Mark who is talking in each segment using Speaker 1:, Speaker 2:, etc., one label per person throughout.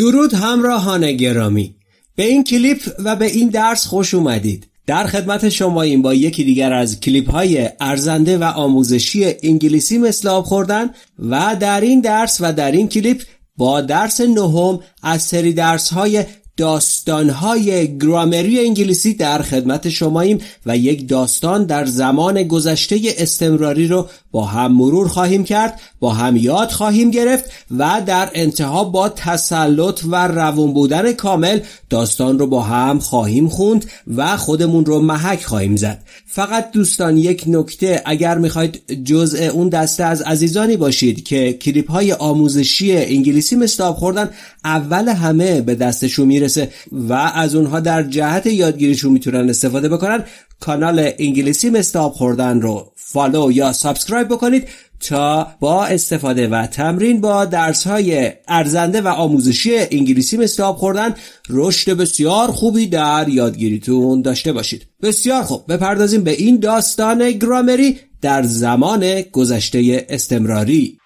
Speaker 1: درود همراهان گرامی به این کلیپ و به این درس خوش اومدید در خدمت شما این با یکی دیگر از کلیپ های ارزنده و آموزشی انگلیسی مثل آب خوردن و در این درس و در این کلیپ با درس نهم از سری درس های داستان های گرامری انگلیسی در خدمت شماییم و یک داستان در زمان گذشته استمراری رو با هم مرور خواهیم کرد با هم یاد خواهیم گرفت و در انتها با تسلط و روون بودن کامل داستان رو با هم خواهیم خوند و خودمون رو محک خواهیم زد فقط دوستان یک نکته اگر میخواید جزء اون دسته از عزیزانی باشید که کلیپ های آموزشی انگلیسی مستاب خوردن اول همه به دستشون میرسه و از اونها در جهت یادگیریشون میتونن استفاده بکنن کانال انگلیسی مستاب خوردن رو فالو یا سابسکرایب بکنید تا با استفاده و تمرین با درس های ارزنده و آموزشی انگلیسی مستاب خوردن رشد بسیار خوبی در یادگیریتون داشته باشید بسیار خوب بپردازیم به این داستان گرامری در زمان
Speaker 2: گذشته استمراری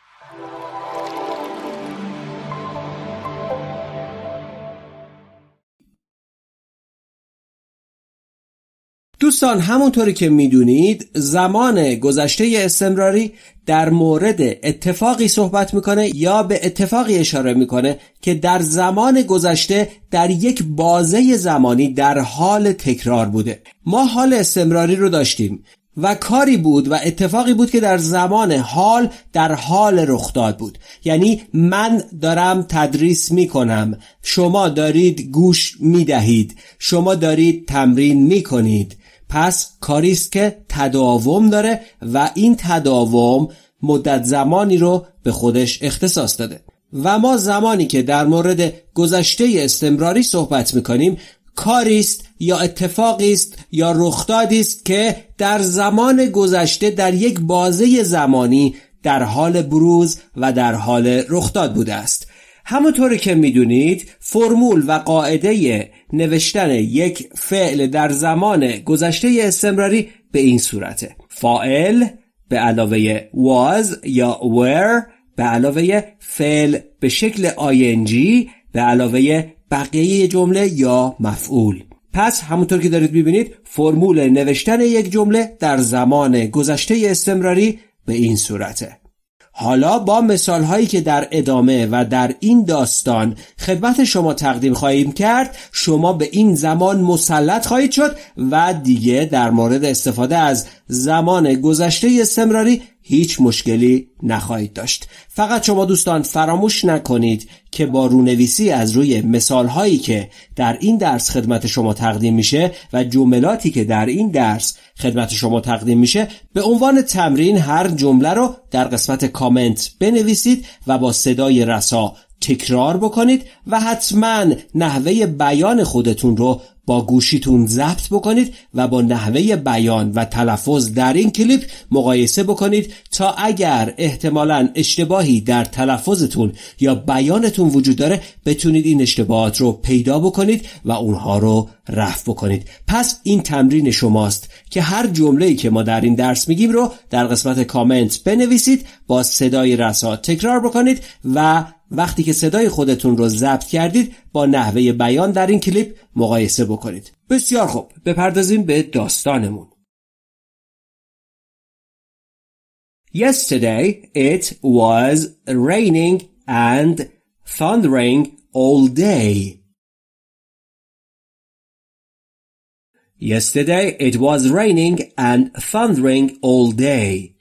Speaker 2: دوستان همونطوری که میدونید زمان گذشته استمراری
Speaker 1: در مورد اتفاقی صحبت میکنه یا به اتفاقی اشاره میکنه که در زمان گذشته در یک بازه زمانی در حال تکرار بوده ما حال استمراری رو داشتیم و کاری بود و اتفاقی بود که در زمان حال در حال رخداد بود یعنی من دارم تدریس می کنم شما دارید گوش می دهید شما دارید تمرین می کنید پس کاری است که تداوم داره و این تداوم مدت زمانی رو به خودش اختصاص داده و ما زمانی که در مورد گذشته استمراری صحبت میکنیم کاری است یا اتفاقی است یا رخدادی است که در زمان گذشته در یک بازه زمانی در حال بروز و در حال رخداد بوده است همونطور که میدونید فرمول و قاعده نوشتن یک فعل در زمان گذشته استمراری به این صورته فاعل به علاوه was یا were به علاوه فعل به شکل ing به علاوه بقیه جمله یا مفعول پس همونطور که دارید میبینید فرمول نوشتن یک جمله در زمان گذشته استمراری به این صورته حالا با مثال هایی که در ادامه و در این داستان خدمت شما تقدیم خواهیم کرد شما به این زمان مسلط خواهید شد و دیگه در مورد استفاده از زمان گذشته استمراری هیچ مشکلی نخواهید داشت فقط شما دوستان فراموش نکنید که با رونویسی از روی مثال هایی که در این درس خدمت شما تقدیم میشه و جملاتی که در این درس خدمت شما تقدیم میشه به عنوان تمرین هر جمله رو در قسمت کامنت بنویسید و با صدای رسا تکرار بکنید و حتما نحوه بیان خودتون رو با گوشیتون ضبط بکنید و با نحوه بیان و تلفظ در این کلیپ مقایسه بکنید تا اگر احتمالا اشتباهی در تلفظتون یا بیانتون وجود داره بتونید این اشتباهات رو پیدا بکنید و اونها رو رفع بکنید پس این تمرین شماست که هر جمله‌ای که ما در این درس میگیم رو در قسمت کامنت بنویسید با صدای رسا تکرار بکنید و وقتی که صدای خودتون رو
Speaker 2: ضبط کردید با نحوه بیان در این کلیپ مقایسه بکنید بسیار خوب بپردازیم به داستانمون Yesterday it was raining and thundering all day. Yesterday it was raining and thundering all day.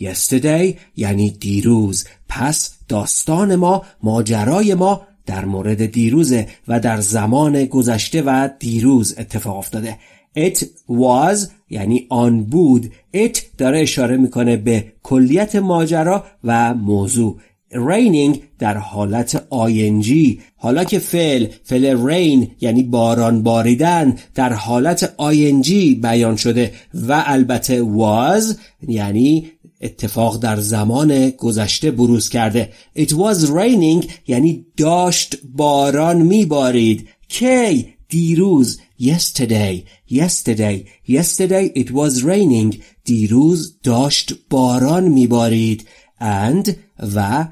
Speaker 1: yesterday یعنی دیروز پس داستان ما ماجرای ما در مورد دیروز و در زمان گذشته و دیروز اتفاق افتاده it was یعنی آن بود it داره اشاره میکنه به کلیت ماجرا و موضوع raining در حالت آینجی حالا که فل فل رین یعنی باران باریدن در حالت آینجی بیان شده و البته was یعنی اتفاق در زمان گذشته بروز کرده It was raining یعنی داشت باران میبارید کی دیروز yesterday yesterday yesterday it was raining دیروز داشت باران میبارید and و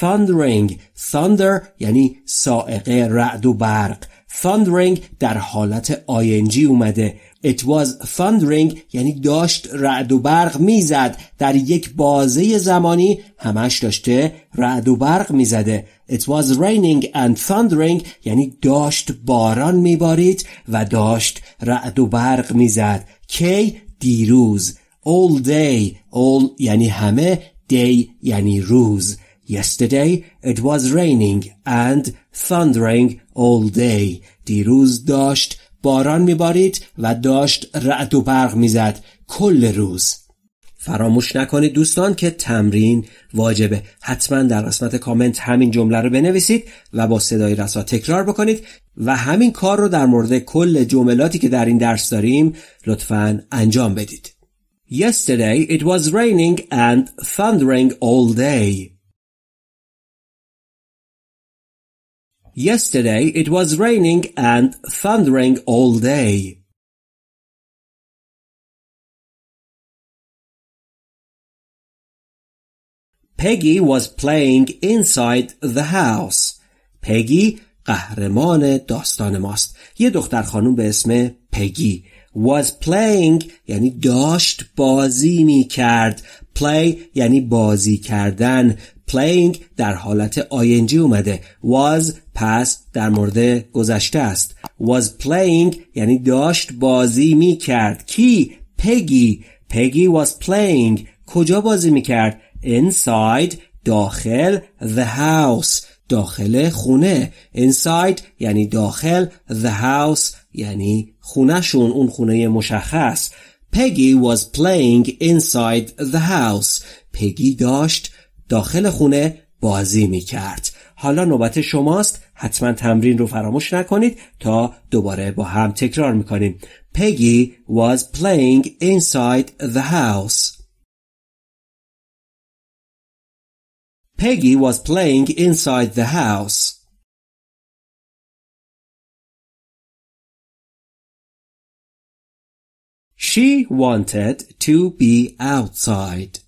Speaker 1: thundering thunder یعنی سائقه رعد و برق thundering در حالت آینجی اومده It was thundering یعنی داشت رعد و برق میزد در یک بازه زمانی همش داشته رعد و برق میزده It was raining and thundering یعنی داشت باران میبارید و داشت رعد و برق میزد کی دیروز all day all یعنی همه day یعنی روز Yesterday it was raining and thundering all day دیروز داشت باران میبارید و داشت رعد و برق میزد کل روز فراموش نکنید دوستان که تمرین واجبه حتما در قسمت کامنت همین جمله رو بنویسید و با صدای رسا تکرار بکنید و همین کار رو در مورد کل جملاتی که در این درس داریم
Speaker 2: لطفا انجام بدید Yesterday it was raining and thundering all day
Speaker 3: Yesterday it was raining and thundering all day. Peggy was playing inside the house.
Speaker 1: Peggy قهرمان داستان ماست. یه دختر خانم به اسم پگی was playing یعنی داشت بازی می کرد. play یعنی بازی کردن. playing در حالت ing اومده was پس در مورد گذشته است was playing یعنی داشت بازی می کرد کی پگی پگی was playing کجا بازی می کرد inside داخل the house داخل خونه inside یعنی داخل the house یعنی خونه شون اون خونه مشخص پگی was playing inside the house پگی داشت داخل خونه بازی می کرد. حالا نوبت شماست حتما تمرین رو فراموش نکنید تا دوباره با هم تکرار می کنیم Peggy
Speaker 2: was playing inside the house
Speaker 3: Peggy was playing inside the house She wanted to be outside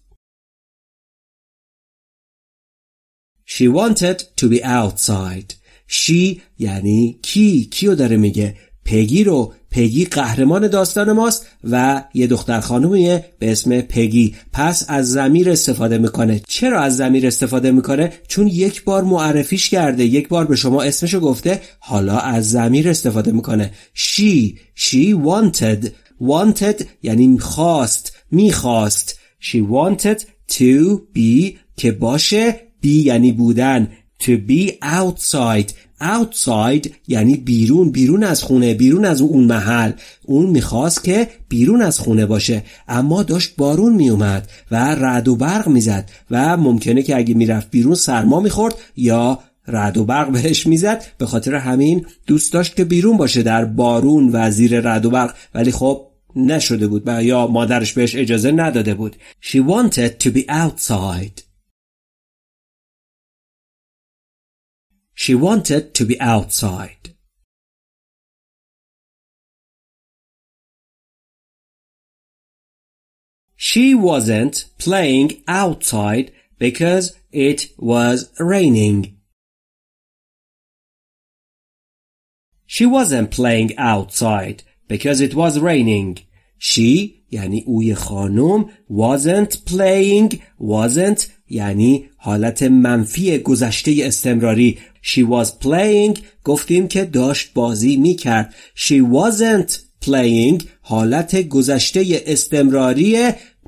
Speaker 2: She wanted to be outside. She یعنی کی کیو داره میگه پگی رو پگی قهرمان
Speaker 1: داستان ماست و یه دختر خانومیه به اسم پگی پس از زمیر استفاده میکنه چرا از زمیر استفاده میکنه چون یک بار معرفیش کرده یک بار به شما اسمشو گفته حالا از زمیر استفاده میکنه she she wanted wanted یعنی خواست میخواست she wanted to be که باشه بی یعنی بودن to be outside outside یعنی بیرون بیرون از خونه بیرون از اون محل اون میخواست که بیرون از خونه باشه اما داشت بارون میومد و رد و برق میزد و ممکنه که اگه میرفت بیرون سرما میخورد یا رد و برق بهش میزد به خاطر همین دوست داشت که بیرون باشه در بارون و زیر رد و برق ولی
Speaker 2: خب نشده بود یا مادرش بهش اجازه نداده بود She wanted to be
Speaker 3: outside She wanted to be outside. She wasn't playing outside because it was raining.
Speaker 2: She wasn't playing outside because it was
Speaker 1: raining. She یعنی اوی خانم wasn't playing wasn't یعنی حالت منفی گذشته استمراری She was playing گفتیم که داشت بازی میکرد کرد She wasn't playing حالت گذشته استمراری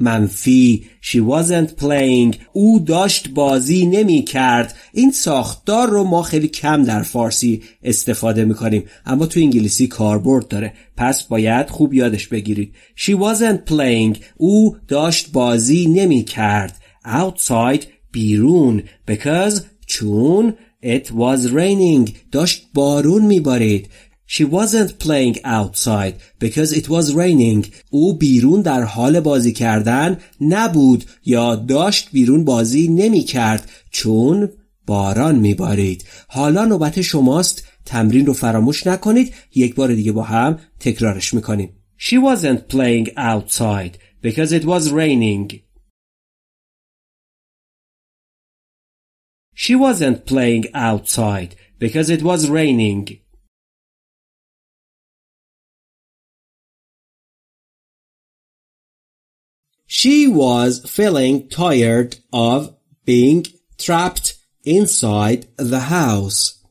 Speaker 1: منفی She wasn't playing او داشت بازی نمیکرد این ساختار رو ما خیلی کم در فارسی استفاده می کنیم اما تو انگلیسی کاربرد داره پس باید خوب یادش بگیرید She wasn't playing او داشت بازی نمیکرد outside بیرون because چون it was raining داشت بارون میبارید She wasn't playing outside because it was raining. او بیرون در حال بازی کردن نبود یا داشت بیرون بازی نمی کرد چون باران می حالا نوبت شماست تمرین رو فراموش نکنید یک بار دیگه با هم تکرارش میکنیم She
Speaker 2: wasn't playing outside because it was raining.
Speaker 3: She wasn't playing outside because it was raining. She was feeling tired
Speaker 2: of being trapped inside the house.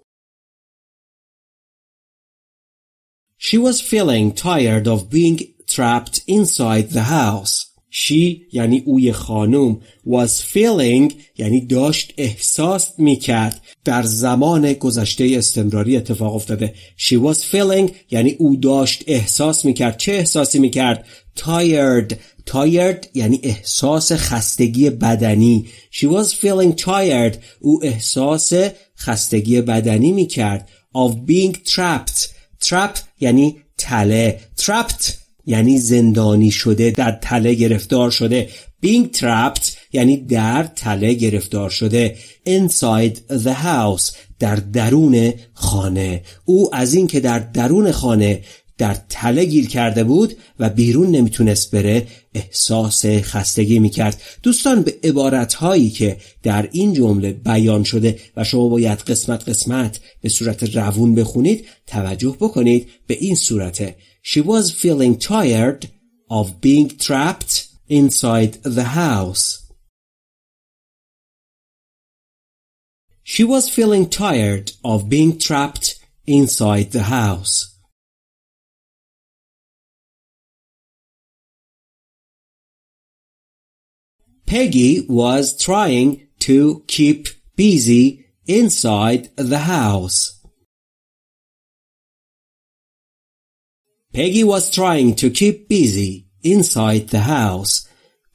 Speaker 2: She was feeling tired of being trapped inside the house. She یعنی اوی خانم was
Speaker 1: feeling یعنی داشت احساس میکرد در زمان گذشته استمراری اتفاق افتاده She was feeling یعنی او داشت احساس میکرد چه احساسی میکرد tired tired یعنی احساس خستگی بدنی She was feeling tired او احساس خستگی بدنی میکرد of being trapped Trapped یعنی تله trapped یعنی زندانی شده در تله گرفتار شده being trapped یعنی در تله گرفتار شده inside the house در درون خانه او از اینکه در درون خانه در تله گیر کرده بود و بیرون نمیتونست بره احساس خستگی میکرد دوستان به هایی که در این جمله بیان شده و شما باید قسمت قسمت به صورت روون بخونید توجه بکنید به این صورته she was feeling
Speaker 2: tired of being trapped inside the house.
Speaker 3: She was feeling tired of being trapped inside the house. Peggy was
Speaker 2: trying to keep busy inside the house. Peggy was trying to keep busy inside the house.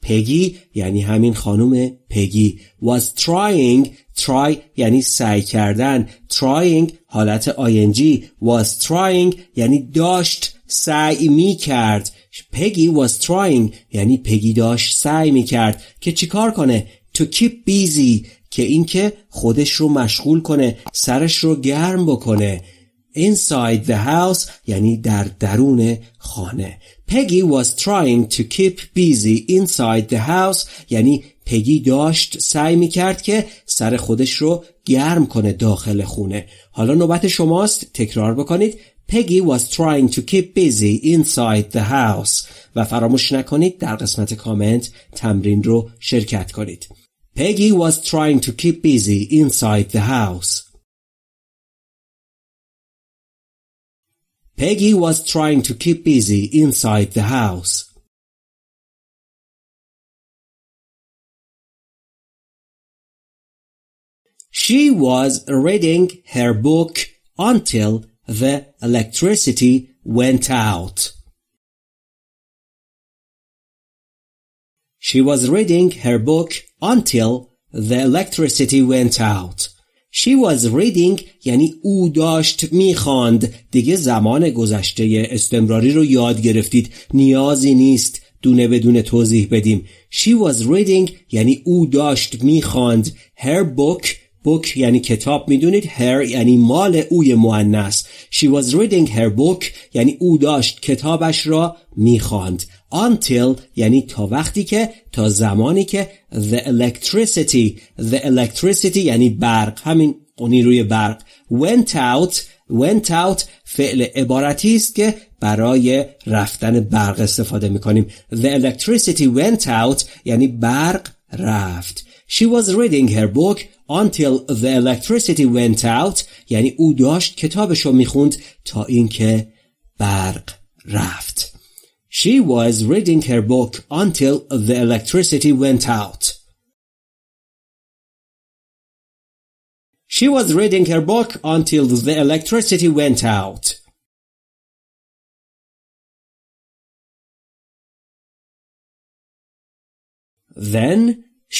Speaker 2: Peggy یعنی همین خانم
Speaker 1: پگی was trying try یعنی سعی کردن trying حالت ing was trying یعنی داشت سعی می کرد پگی was trying یعنی پگی داشت سعی می کرد که چیکار کنه to keep busy که اینکه خودش رو مشغول کنه سرش رو گرم بکنه Inside the house یعنی در درون خانه Peggy was trying to keep busy inside the house یعنی پگی داشت سعی می کرد که سر خودش رو گرم کنه داخل خونه حالا نوبت شماست تکرار بکنید Peggy was trying to keep busy inside the house و فراموش نکنید در قسمت کامنت تمرین رو شرکت کنید
Speaker 2: Peggy was trying to keep busy inside the house
Speaker 3: Peggy was trying to keep busy inside the house. She was reading her book
Speaker 2: until the electricity went out. She was reading her book until the electricity went out. She was reading یعنی او
Speaker 1: داشت میخواند دیگه زمان گذشته استمراری رو یاد گرفتید نیازی نیست دونه بدون توضیح بدیم She was reading یعنی او داشت میخواند Her book book یعنی کتاب میدونید her یعنی مال اوی مؤنث she was reading her book یعنی او داشت کتابش را میخواند until یعنی تا وقتی که تا زمانی که the electricity the electricity یعنی برق همین روی برق went out went out فعل عبارتی است که برای رفتن برق استفاده میکنیم the electricity went out یعنی برق رفت she was reading her book until the electricity went out یعنی او داشت کتابش رو میخوند تا اینکه برق رفت
Speaker 2: She was reading her book until the electricity went out.
Speaker 3: She was reading her book until the electricity went out. Then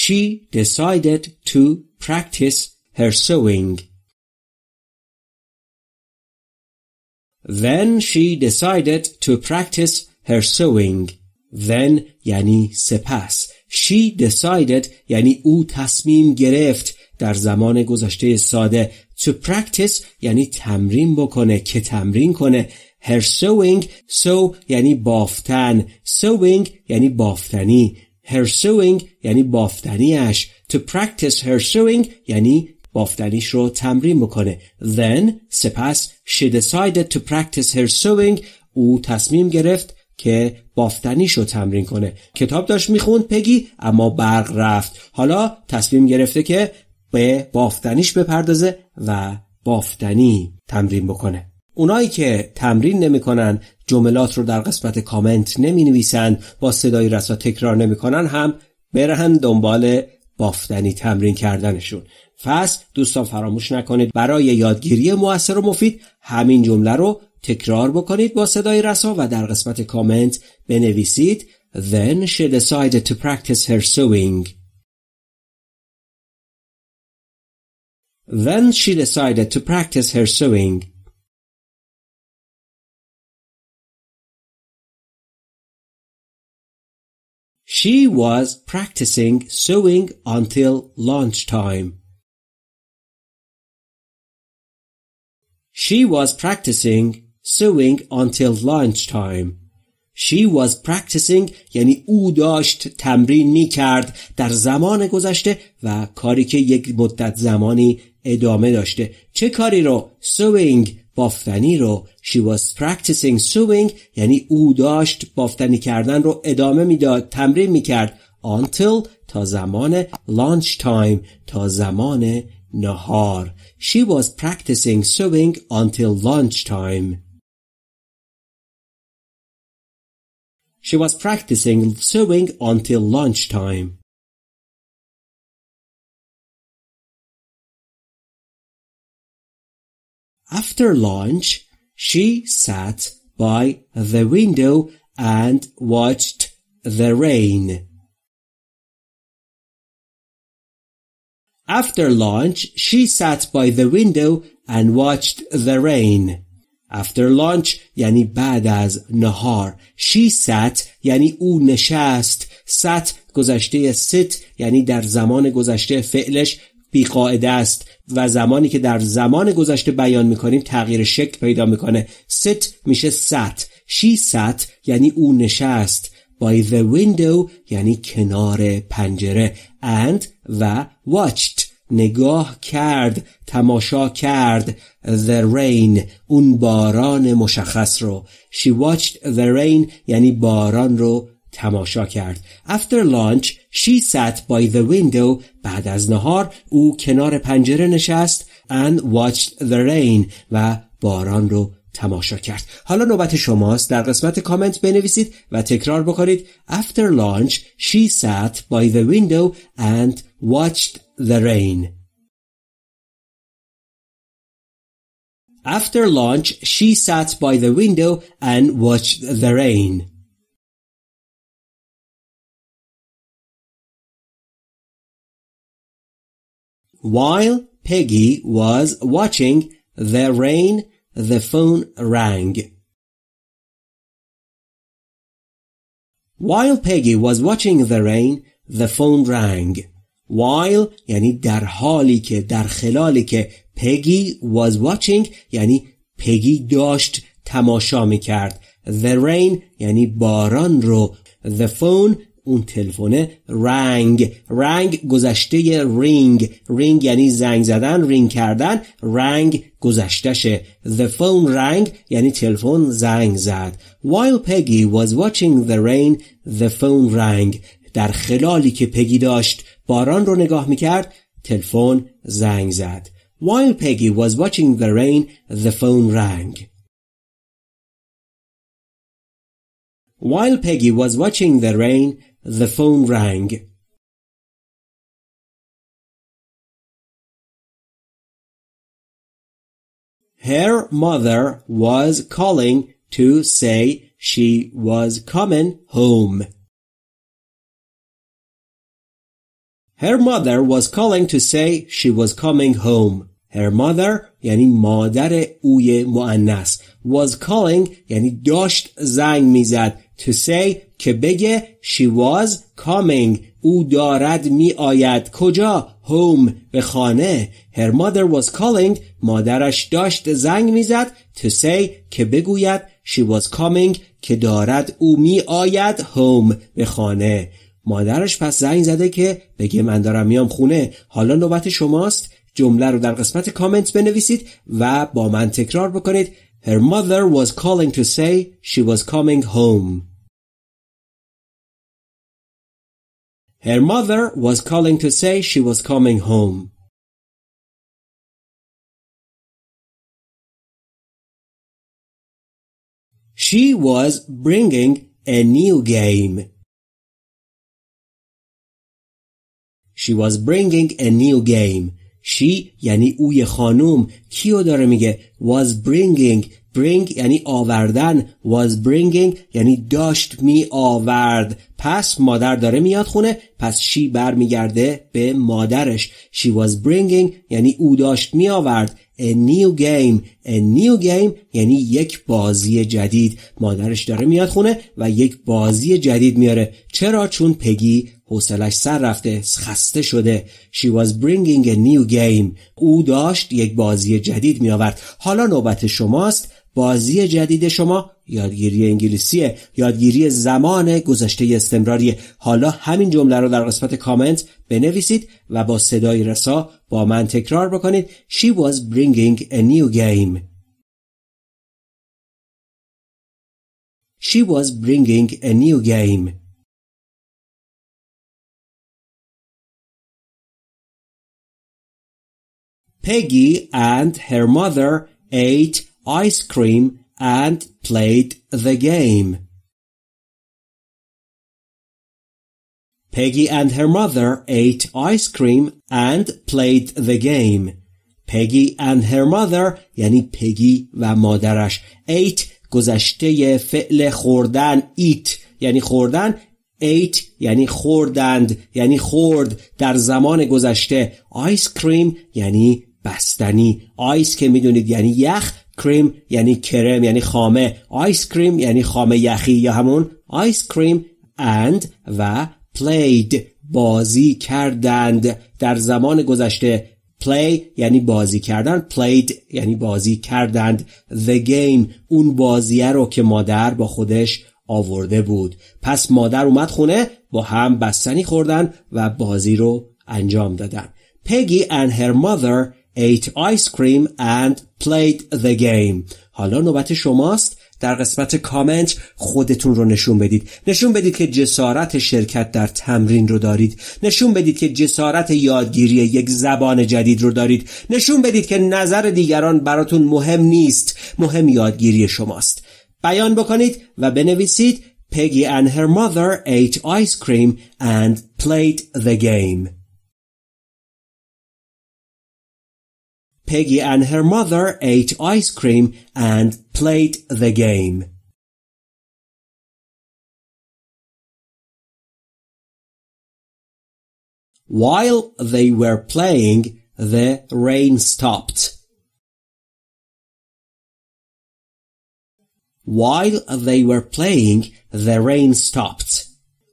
Speaker 3: she decided to practice her sewing.
Speaker 2: Then she decided to practice her
Speaker 1: sewing. Then یعنی سپس She decided یعنی او تصمیم گرفت در زمان گذشته ساده To practice یعنی تمرین بکنه که تمرین کنه Her sewing sew یعنی بافتن Sewing یعنی بافتنی Her یعنی بافتنیش To practice her sewing یعنی بافتنیش رو تمرین میکنه. Then سپس She decided to practice her sewing او تصمیم گرفت که بافتنیش رو تمرین کنه کتاب داشت میخوند پگی اما برق رفت حالا تصمیم گرفته که به بافتنیش بپردازه و بافتنی تمرین بکنه اونایی که تمرین نمیکنن جملات رو در قسمت کامنت نمی نویسن با صدای رسا تکرار نمیکنن هم برهن دنبال بافتنی تمرین کردنشون پس دوستان فراموش نکنید برای یادگیری موثر و مفید همین جمله رو تکرار بکنید با صدای رسا و در قسمت کامنت
Speaker 2: بنویسید Then she decided to practice her sewing.
Speaker 3: Then she decided to practice her sewing. She was practicing sewing until lunch time
Speaker 2: She was practicing sewing until lunch time. She
Speaker 1: was practicing یعنی او داشت تمرین می کرد در زمان گذشته و کاری که یک مدت زمانی ادامه داشته چه کاری رو؟ sewing بافتنی رو she was practicing sewing یعنی او داشت بافتنی کردن رو ادامه میداد تمرین میکرد until تا زمان lunch
Speaker 2: time تا زمان نهار she was practicing sewing
Speaker 3: until lunch time she was practicing sewing until lunch time After lunch, she sat by the window and
Speaker 2: watched the rain. After lunch, she sat by the window and watched
Speaker 1: the rain. After lunch یعنی بعد از نهار She sat یعنی او نشست Sat گذشته sit یعنی در زمان گذشته فعلش بیقاعده است و زمانی که در زمان گذشته بیان میکنیم تغییر شکل پیدا میکنه ست میشه sat she sat یعنی او نشست by the window یعنی کنار پنجره and و watched نگاه کرد تماشا کرد the rain اون باران مشخص رو she watched the rain یعنی باران رو تماشا کرد After lunch she sat by the window بعد از نهار او کنار پنجره نشست and watched the rain و باران رو تماشا کرد حالا نوبت شماست در قسمت کامنت بنویسید
Speaker 2: و تکرار بکنید After lunch she sat by the window and watched the rain
Speaker 3: After lunch she sat by the window and watched the rain While Peggy was watching the rain, the phone rang.
Speaker 2: While Peggy was watching the rain, the phone rang.
Speaker 1: While یعنی در حالی که در خلالی که Peggy was watching یعنی Peggy داشت تماشا می کرد. The rain یعنی باران رو. The phone اون تلفن رنگ رنگ گذشته رینگ رینگ یعنی زنگ زدن رینگ کردن رنگ گذشتهشه. the phone rang یعنی تلفن زنگ زد while Peggy was watching the rain the phone rang در خلالی که پگی داشت باران رو نگاه
Speaker 2: میکرد تلفن زنگ زد while Peggy was watching the rain
Speaker 3: the phone rang While Peggy was watching the rain, The phone rang. Her mother was calling to say she was
Speaker 2: coming home. Her mother was calling to say she was coming home. Her mother یعنی مادر
Speaker 1: اوی مؤنث was calling یعنی داشت زنگ میزد to say که بگه she was coming او دارد می آید کجا هوم به خانه her mother was calling مادرش داشت زنگ میزد to say که بگوید she was coming که دارد او می آید home به خانه مادرش پس زنگ زده که بگه من دارم میام خونه حالا نوبت شماست جمله رو در قسمت کامنت بنویسید و با من
Speaker 2: تکرار بکنید Her mother was calling to say she was coming home
Speaker 3: Her mother was calling to say she was coming home. She was bringing a new game. She was
Speaker 2: bringing a new game. She یعنی اوی خانوم کیو داره میگه
Speaker 1: was bringing bring یعنی آوردن was bringing یعنی داشت می آورد پس مادر داره میاد خونه پس شی برمیگرده به مادرش she was bringing یعنی او داشت می آورد a new game a new game یعنی یک بازی جدید مادرش داره میاد خونه و یک بازی جدید میاره چرا چون پگی حوصلش سر رفته خسته شده she was bringing a new game او داشت یک بازی جدید می آورد حالا نوبت شماست بازی جدید شما یادگیری انگلیسیه یادگیری زمان گذشته استمراری حالا همین جمله رو در قسمت کامنت بنویسید
Speaker 2: و با صدای رسا با من تکرار بکنید She was bringing a new game
Speaker 3: She was bringing a new game Peggy and her mother
Speaker 2: ate ice cream and played the game. Peggy and her mother ate ice cream and played the game. Peggy and her mother یعنی
Speaker 1: پگی و مادرش ate گذشته فعل خوردن eat یعنی خوردن ate یعنی خوردند یعنی خورد در زمان گذشته آیس cream یعنی بستنی آیس که میدونید یعنی یخ کریم یعنی کرم یعنی خامه آیس کریم یعنی خامه یخی یا همون آیس کریم and و پلید بازی کردند در زمان گذشته play یعنی بازی کردن played یعنی بازی کردند the game اون بازیه رو که مادر با خودش آورده بود پس مادر اومد خونه با هم بستنی خوردن و بازی رو انجام دادن Peggy and her mother ate ice cream and played the game حالا نوبت شماست در قسمت کامنت خودتون رو نشون بدید نشون بدید که جسارت شرکت در تمرین رو دارید نشون بدید که جسارت یادگیری یک زبان جدید رو دارید نشون بدید که نظر دیگران براتون مهم نیست مهم یادگیری شماست بیان بکنید و بنویسید Peggy
Speaker 2: and her mother ate ice cream and played the game
Speaker 3: Peggy and her mother ate ice cream and played the game. While they were playing, the rain stopped.
Speaker 2: While they were playing, the rain stopped.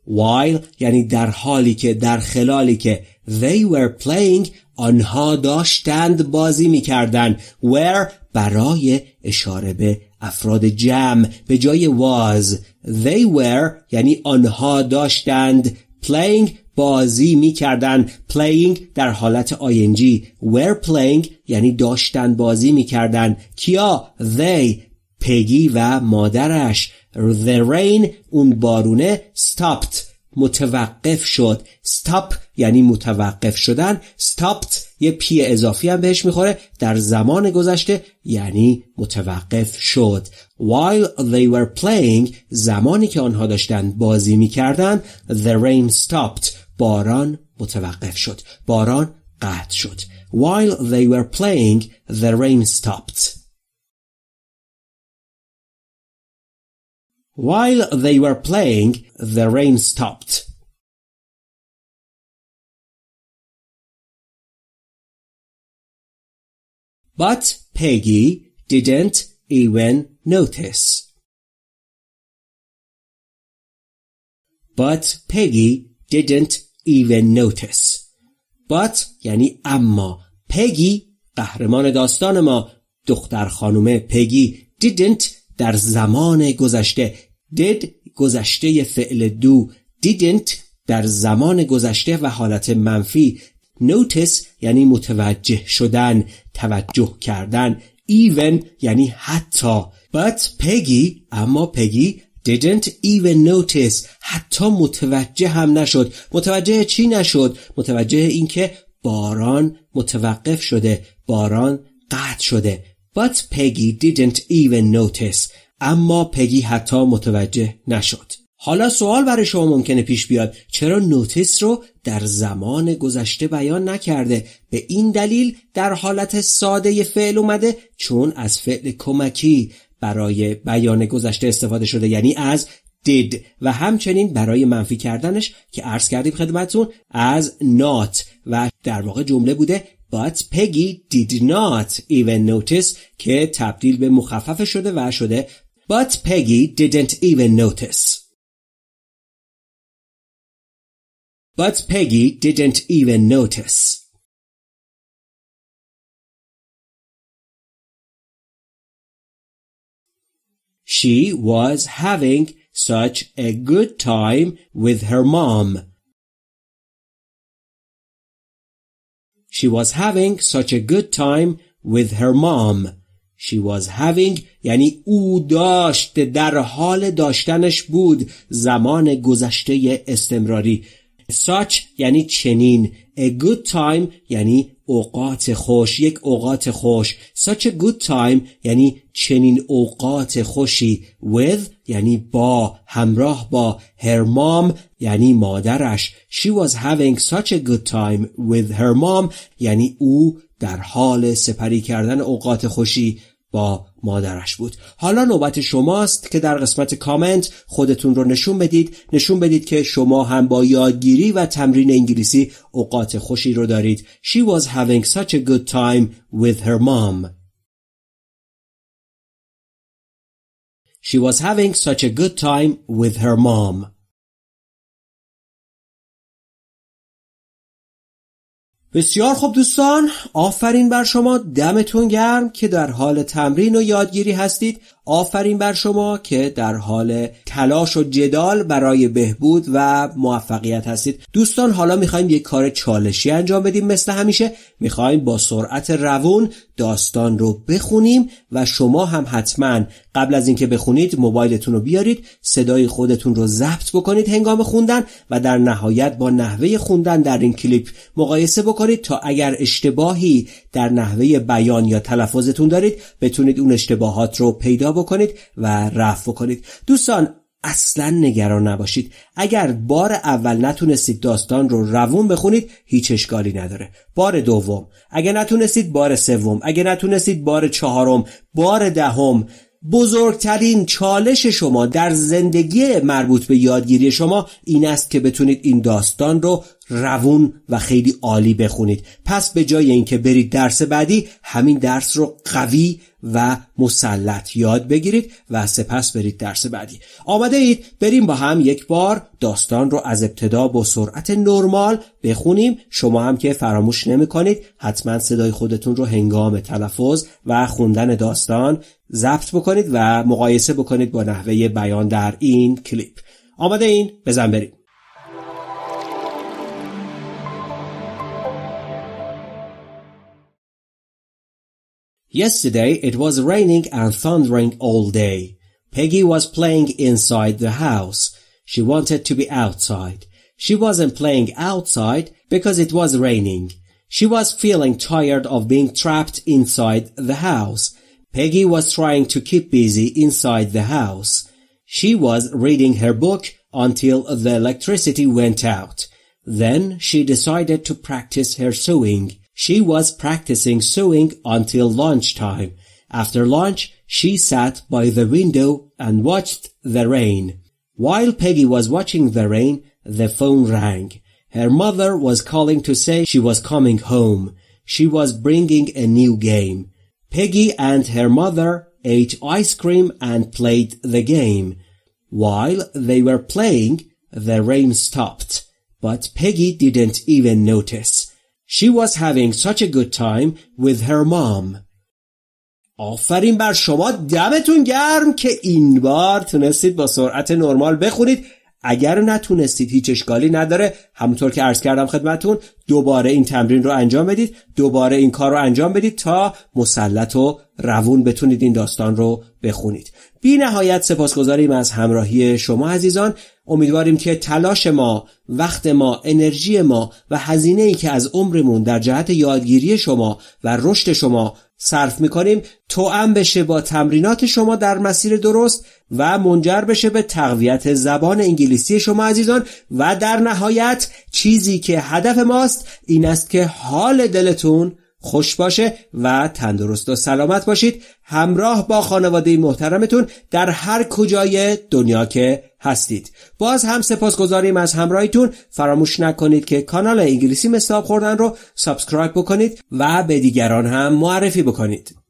Speaker 2: While یعنی در حالی که در خلالی که they
Speaker 1: were playing آنها داشتند بازی میکردند where برای اشاره به افراد جمع به جای was they were یعنی آنها داشتند playing بازی میکردند playing در حالت ing were playing یعنی داشتند بازی میکردند کیا they پگی و مادرش the rain اون بارونه stopped متوقف شد stop یعنی متوقف شدن stopped یه پی اضافی هم بهش میخوره در زمان گذشته یعنی متوقف شد while they were playing زمانی که آنها داشتن بازی میکردن the rain stopped باران متوقف شد
Speaker 2: باران قطع شد while they were playing the rain stopped
Speaker 3: While they were playing, the rain stopped. But Peggy didn't even notice.
Speaker 2: But Peggy didn't even notice.
Speaker 1: But یعنی اما پگی قهرمان داستان ما دختر خانومه پگی didn't در زمان گذشته did گذشته فعل دو didn't در زمان گذشته و حالت منفی notice یعنی متوجه شدن توجه کردن even یعنی حتی but Peggy» اما «Peggy» didn't even notice حتی متوجه هم نشد متوجه چی نشد متوجه اینکه باران متوقف شده باران قطع شده but Peggy didn't even notice اما پگی حتی متوجه نشد حالا سوال برای شما ممکنه پیش بیاد چرا نوتیس رو در زمان گذشته بیان نکرده به این دلیل در حالت ساده فعل اومده چون از فعل کمکی برای بیان گذشته استفاده شده یعنی از did و همچنین برای منفی کردنش که عرض کردیم خدمتون از not و در واقع جمله بوده But Peggy did not even notice که تبدیل
Speaker 2: به مخفف شده و شده But Peggy didn't even notice.
Speaker 3: But Peggy didn't even notice. She was having such a
Speaker 2: good time with her mom. She was having such a good time with her mom. She was
Speaker 1: having یعنی او داشت در حال داشتنش بود زمان گذشته استمراری such یعنی چنین a good time یعنی اوقات خوش یک اوقات خوش such a good time یعنی چنین اوقات خوشی with یعنی با همراه با her mom یعنی مادرش she was having such a good time with her mom یعنی او در حال سپری کردن اوقات خوشی با مادرش بود حالا نوبت شماست که در قسمت کامنت خودتون رو نشون بدید نشون بدید که شما هم با یادگیری و تمرین انگلیسی اوقات خوشی رو
Speaker 2: دارید She was having such a good time with her mom
Speaker 3: She was having such a good time with her mom بسیار خوب دوستان آفرین بر شما دمتون گرم که در حال تمرین
Speaker 1: و یادگیری هستید آفرین بر شما که در حال تلاش و جدال برای بهبود و موفقیت هستید دوستان حالا میخوایم یک کار چالشی انجام بدیم مثل همیشه میخوایم با سرعت روون داستان رو بخونیم و شما هم حتما قبل از اینکه بخونید موبایلتون رو بیارید صدای خودتون رو ضبط بکنید هنگام خوندن و در نهایت با نحوه خوندن در این کلیپ مقایسه بکنید تا اگر اشتباهی در نحوه بیان یا تلفظتون دارید بتونید اون اشتباهات رو پیدا بکنید و رفع بکنید دوستان اصلا نگران نباشید اگر بار اول نتونستید داستان رو روون بخونید هیچ اشکالی نداره بار دوم اگر نتونستید بار سوم اگر نتونستید بار چهارم بار دهم بزرگترین چالش شما در زندگی مربوط به یادگیری شما این است که بتونید این داستان رو روون و خیلی عالی بخونید پس به جای اینکه برید درس بعدی همین درس رو قوی و مسلط یاد بگیرید و سپس برید درس بعدی آمده اید بریم با هم یک بار داستان رو از ابتدا با سرعت نرمال بخونیم شما هم که فراموش نمی کنید حتما صدای خودتون رو هنگام تلفظ و خوندن داستان ضبط بکنید و مقایسه بکنید با نحوه بیان در این کلیپ آمده
Speaker 2: این بزن بریم Yesterday it was raining
Speaker 1: and thundering all day. Peggy was playing inside the house. She wanted to be outside. She wasn't playing outside because it was raining. She was feeling tired of being trapped inside the house. Peggy was trying to keep busy inside the house. She was reading her book until the electricity went out. Then she decided to practice her sewing. She was practicing sewing until lunchtime. After lunch, she sat by the window and watched the rain. While Peggy was watching the rain, the phone rang. Her mother was calling to say she was coming home. She was bringing a new game. Peggy and her mother ate ice cream and played the game. While they were playing, the rain stopped, but Peggy didn't even notice. She was having such a good time with her mom. آفرین بر شما دمتون گرم که این بار تونستید با سرعت نرمال بخونید اگر نتونستید هیچ اشکالی نداره همونطور که عرض کردم خدمتون دوباره این تمرین رو انجام بدید دوباره این کار رو انجام بدید تا مسلط و روون بتونید این داستان رو بخونید بی نهایت سپاسگزاریم از همراهی شما عزیزان امیدواریم که تلاش ما وقت ما انرژی ما و هزینه ای که از عمرمون در جهت یادگیری شما و رشد شما صرف میکنیم توأم بشه با تمرینات شما در مسیر درست و منجر بشه به تقویت زبان انگلیسی شما عزیزان و در نهایت چیزی که هدف ماست این است که حال دلتون خوش باشه و تندرست و سلامت باشید همراه با خانواده محترمتون در هر کجای دنیا که هستید باز هم سپاس گذاریم از همراهیتون فراموش نکنید که کانال انگلیسی مستاب خوردن رو
Speaker 3: سابسکرایب بکنید و به دیگران هم معرفی بکنید